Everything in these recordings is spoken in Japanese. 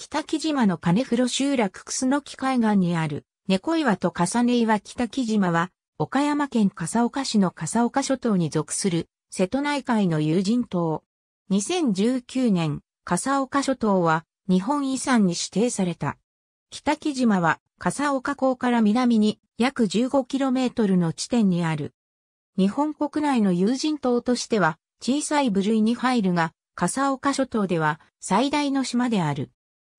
北木島の金風呂集落楠き海岸にある、猫岩と重ね岩北木島は、岡山県笠岡市の笠岡諸島に属する、瀬戸内海の有人島。2019年、笠岡諸島は、日本遺産に指定された。北木島は、笠岡港から南に約 15km の地点にある。日本国内の有人島としては小さい部類に入るが、笠岡諸島では最大の島である。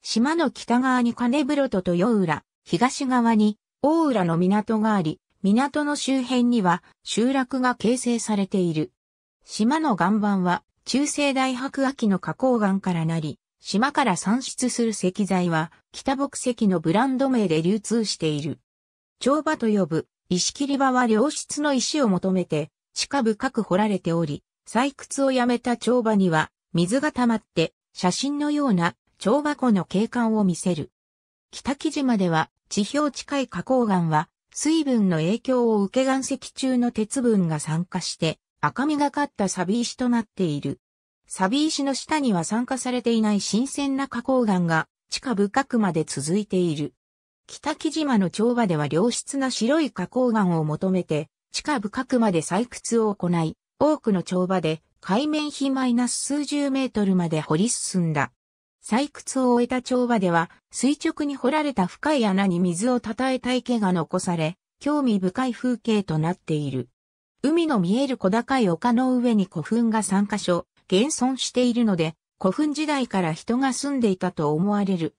島の北側に金風呂と豊浦、東側に大浦の港があり、港の周辺には集落が形成されている。島の岩盤は中世大白亜紀の花崗岩からなり、島から産出する石材は北北石のブランド名で流通している。帳場と呼ぶ石切り場は良質の石を求めて地下深く掘られており、採掘をやめた帳場には水が溜まって写真のような蝶箱の景観を見せる。北木島では地表近い花崗岩は水分の影響を受け岩石中の鉄分が酸化して赤みがかった錆石となっている。錆石の下には酸化されていない新鮮な花崗岩が地下深くまで続いている。北木島の蝶和では良質な白い花崗岩を求めて地下深くまで採掘を行い、多くの蝶和で海面比マイナス数十メートルまで掘り進んだ。採掘を終えた調和では、垂直に掘られた深い穴に水をたたえた池が残され、興味深い風景となっている。海の見える小高い丘の上に古墳が3カ所、現存しているので、古墳時代から人が住んでいたと思われる。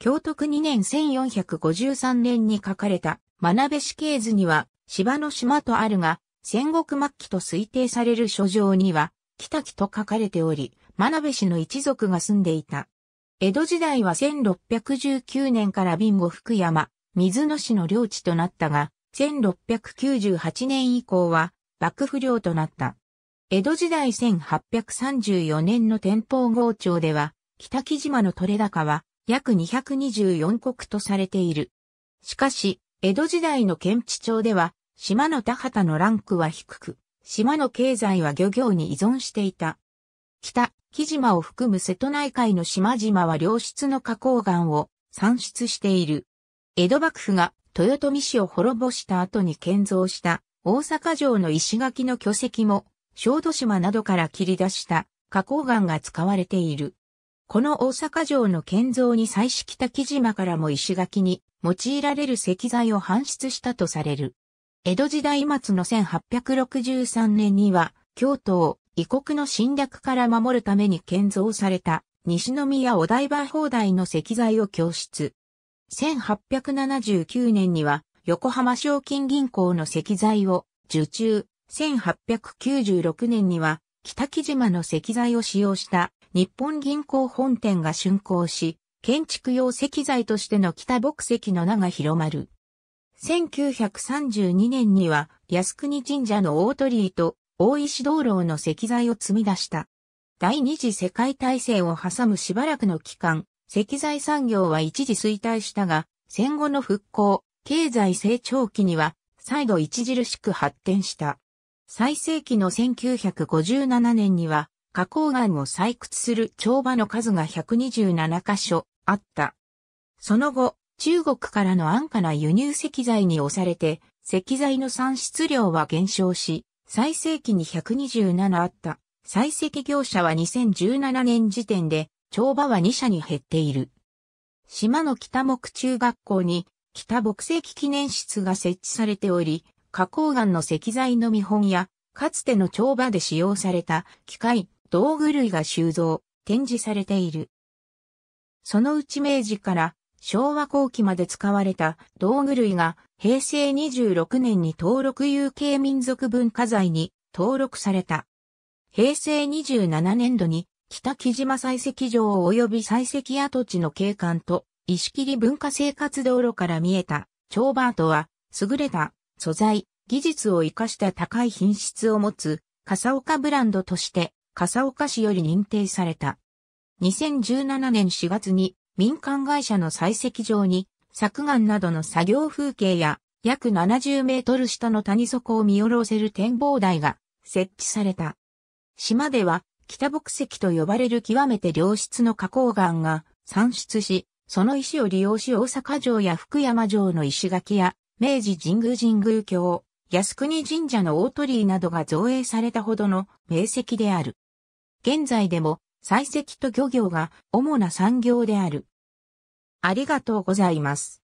京徳2年1453年に書かれた、学べ死刑図には、芝の島とあるが、戦国末期と推定される書状には、北木と書かれており、真鍋氏の一族が住んでいた。江戸時代は1619年から貧乏福山、水野市の領地となったが、1698年以降は幕府領となった。江戸時代1834年の天保豪町では、北木島の取れ高は約224国とされている。しかし、江戸時代の県地町では、島の田畑のランクは低く、島の経済は漁業に依存していた。北、木島を含む瀬戸内海の島々は良質の花崗岩を産出している。江戸幕府が豊臣氏を滅ぼした後に建造した大阪城の石垣の巨石も小豆島などから切り出した花崗岩が使われている。この大阪城の建造に際し北木島からも石垣に用いられる石材を搬出したとされる。江戸時代末の1863年には、京都を異国の侵略から守るために建造された西宮お台場砲台の石材を供出。1879年には横浜賞金銀行の石材を受注。1896年には北木島の石材を使用した日本銀行本店が竣工し、建築用石材としての北木石の名が広まる。1932年には靖国神社の大鳥居と大石道路の石材を積み出した。第二次世界大戦を挟むしばらくの期間、石材産業は一時衰退したが、戦後の復興、経済成長期には、再度著しく発展した。最盛期の1957年には、花崗岩を採掘する帳場の数が127箇所あった。その後、中国からの安価な輸入石材に押されて、石材の産出量は減少し、最盛期に127あった。採石業者は2017年時点で、帳場は2社に減っている。島の北木中学校に、北木石記念室が設置されており、花崗岩の石材の見本や、かつての帳場で使用された機械、道具類が収蔵、展示されている。そのうち明治から昭和後期まで使われた道具類が平成26年に登録有形民族文化財に登録された。平成27年度に北木島採石場及び採石跡地の景観と石切文化生活道路から見えた長バートは優れた素材、技術を活かした高い品質を持つ笠岡ブランドとして笠岡市より認定された。2017年4月に民間会社の採石場に削岩などの作業風景や、約70メートル下の谷底を見下ろせる展望台が設置された。島では、北北石と呼ばれる極めて良質の花崗岩が産出し、その石を利用し大阪城や福山城の石垣や、明治神宮神宮橋、靖国神社の大鳥居などが造営されたほどの名石である。現在でも採石と漁業が主な産業である。ありがとうございます。